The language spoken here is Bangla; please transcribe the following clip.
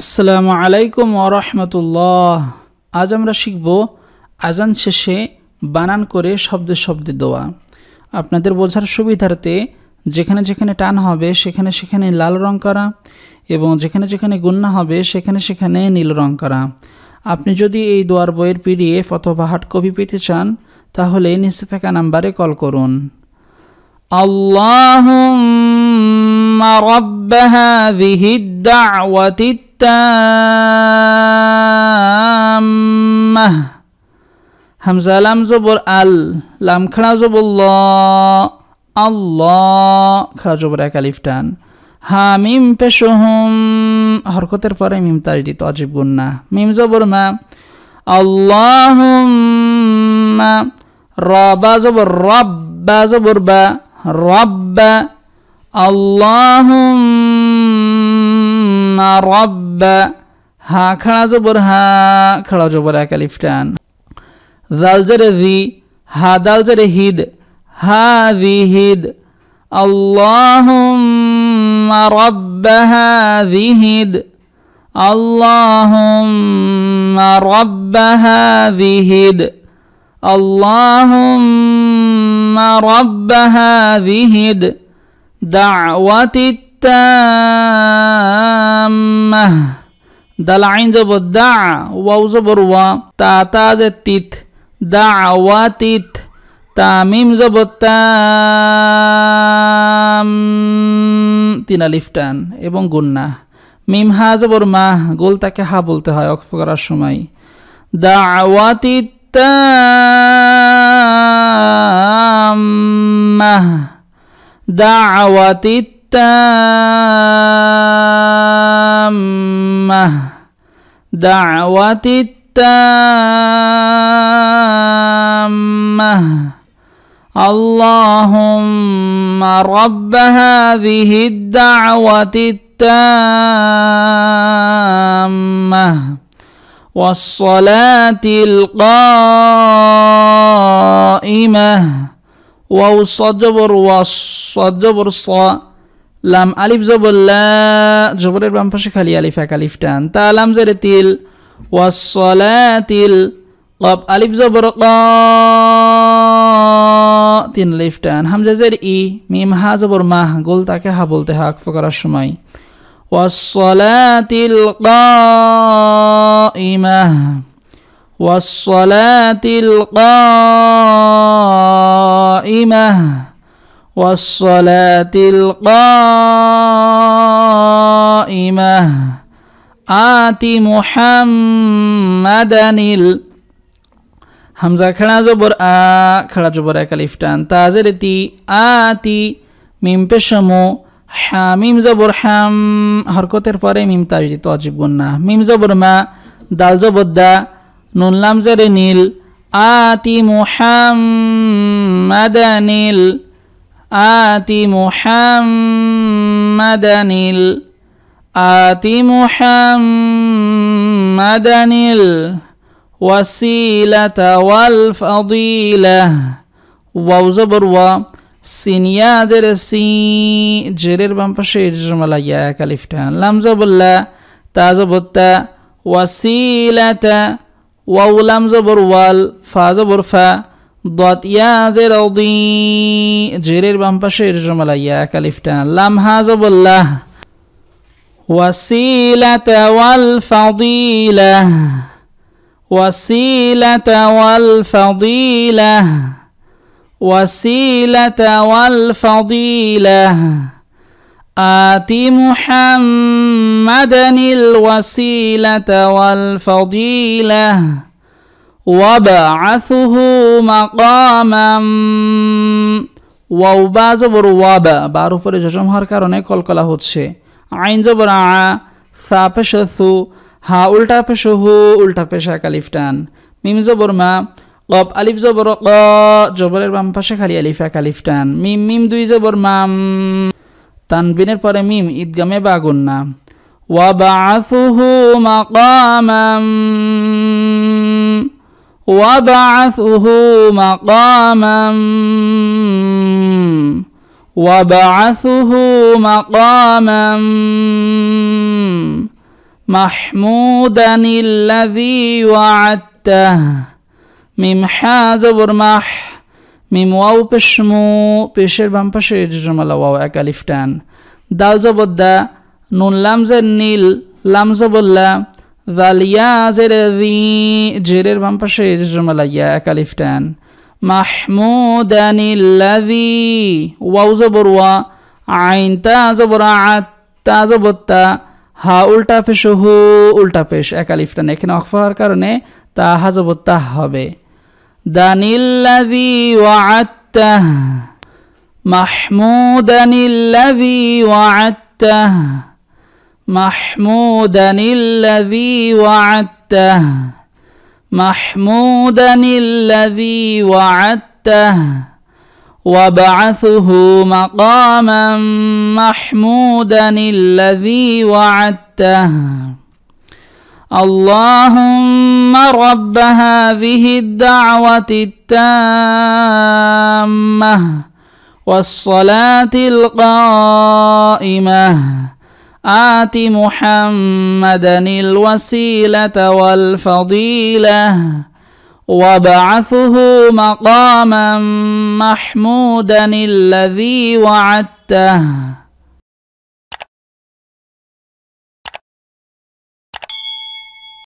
আসসালামু আলাইকুম ওরহমতুল্লাহ আজ আমরা শিখব আজান শেষে বানান করে শব্দে শব্দে দোয়া আপনাদের বোঝার সুবিধার্থে যেখানে যেখানে টান হবে সেখানে সেখানে লাল রং করা এবং যেখানে যেখানে গুন্না হবে সেখানে সেখানে নীল রং করা আপনি যদি এই দোয়ার বইয়ের পিডিএফ অথবা হার্ড কপি পেতে চান তাহলে নিচে থাকা নাম্বারে কল করুন আল্লাহ رب هذه التامة হামজা লাম জবর আল লাম খাড়া জবর ল আল্লাহ খাড়া জবর এক আলিফ টান হামিম পেশহুম হরকতের পরে মিম তাজ দিত অজীব গুন্না মিম জবর মা আল্লাহুম্মা রবা জবর রব্বা জবর বা রব্বা আল্লাহুম্মা رب ها خڑا زبر ها خلا خڑا زبر كالفتان ذال زر ذي ها دال زر هيد ها ذي هيد اللهم رب ها ذي هيد اللهم رب ها ذي هيد اللهم رب ها ذي هيد دعوة التام তাম্মাহ দাল আইন জবর দা ওয়াউ জবর ওয়া তা তা যে তিত দা ওয়া তিত তামিম জবর তিনা লিফটান এবং গুন্না মিম হা জবর মাহ গোল তাকে হা বলতে হয় অক্ষ করার সময় দা আওয়াতি তাম্মাহ দা আওয়াতি التامة دعوة التامة اللهم رب هذه الدعوة التامة والصلاة القائمة واو صدبر والصدبر লাম আলিফ জবল্লা জবরের বাম পাশে খালি আলিফ এক আলিফ টান তা লাম জেরে তিল ওয়াসলাতিল কব আলিফ জবর ক তিন আলিফ টান হামজাজের ই মিম হা জবর মাহ গোল তাকে হা বলতে হা আকফ করার সময় ওয়াসলাতিল ইমাহ ওয়াসলাতিল ইমাহ والصلاة القائمة آت محمدا হামজা খেড়া জবর আ খেড়া জবর এক আলিফ টান তাজেরেতি আতি মিম পেশমো হা মিম জবর হাম হরকতের পরে মিম তাজিত অজিব গুন্না মিম জবর মা দাল জবর দা নুন লামজারে নীল আতি মোহাম্মাদানিল آت محمدا آت محمدا الوسيلة والفضيلة واو زبر و سين يا زر سي جرير بام بشير جملة يا كالفتان لام زبر لا تا زبر وسيلة واو لام زبر وال فا زبر فا ضاد يا زرضي جرير بام بشير جملة يا كالفتان لم هذا بالله وسيلة والفضيلة وسيلة والفضيلة وسيلة والفضيلة آت محمدا الوسيلة والفضيلة وبعثه مقاما ওয়াও বা জবর ওয়া বা বার উপরে জসম হওয়ার কারণে কলকলা হচ্ছে আইন জবর আ সা পেশা হা উল্টা পেশো উল্টা পেশা কালিফটান টান মিম জবর মা কপ আলিফ জবর ক জবরের বাম পাশে খালি আলিফা কালিফ মিম মিম দুই জবর মাম তানবিনের পরে মিম ঈদগামে বাগুন না ওয়া বা মাকামাম وبعثه مقاما وبعثه مقاما محمودا الذي وعدته ميم حا زبر مح ميم واو بشمو بشر بام بشر جملا واو اكاليف تان دال نون لام نيل لام زبر ভালিয়া জের জেরের বাম পাশে জমালাইয়া কালিফ টান মাহমুদ আনিল্লাভি ওয়াউ জবরওয়া আইন তা জবর আত তা জবত্তা হা উল্টা পেশ হু উল্টা পেশ একালিফ টান এখানে অক্ফা হওয়ার কারণে তা হাজবত্তা হবে দানিল্লাভি ওয়াত্তা মাহমুদ আনিল্লাভি ওয়াত্তা محمودا الذي وعدته محمودا الذي وعدته وبعثه مقاما محمودا الذي وعدته اللهم رب هذه الدعوة التامة والصلاة القائمة آت محمدا الوسيلة والفضيلة وابعثه مقاما محمودا الذي وعدته